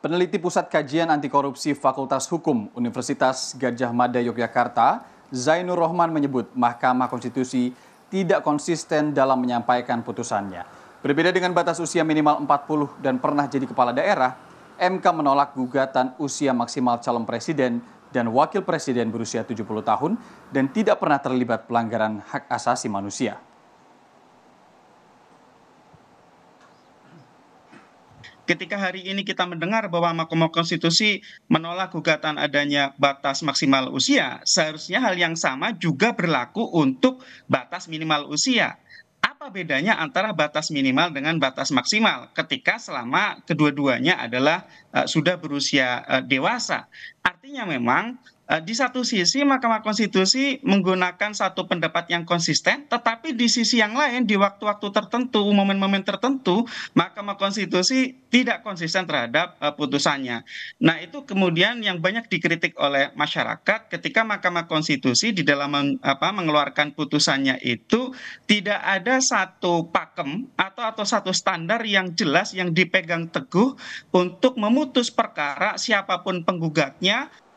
Peneliti Pusat Kajian Anti Korupsi Fakultas Hukum Universitas Gajah Mada Yogyakarta, Zainur Rohman menyebut Mahkamah Konstitusi tidak konsisten dalam menyampaikan putusannya. Berbeda dengan batas usia minimal 40 dan pernah jadi kepala daerah, MK menolak gugatan usia maksimal calon presiden dan wakil presiden berusia 70 tahun dan tidak pernah terlibat pelanggaran hak asasi manusia. ketika hari ini kita mendengar bahwa mahkamah konstitusi menolak gugatan adanya batas maksimal usia seharusnya hal yang sama juga berlaku untuk batas minimal usia apa bedanya antara batas minimal dengan batas maksimal ketika selama kedua-duanya adalah uh, sudah berusia uh, dewasa artinya memang eh, di satu sisi Mahkamah Konstitusi menggunakan satu pendapat yang konsisten, tetapi di sisi yang lain di waktu-waktu tertentu, momen-momen tertentu, Mahkamah Konstitusi tidak konsisten terhadap eh, putusannya. Nah itu kemudian yang banyak dikritik oleh masyarakat ketika Mahkamah Konstitusi di dalam apa, mengeluarkan putusannya itu tidak ada satu pakem atau atau satu standar yang jelas yang dipegang teguh untuk memutus perkara siapapun penggugatnya selanjutnya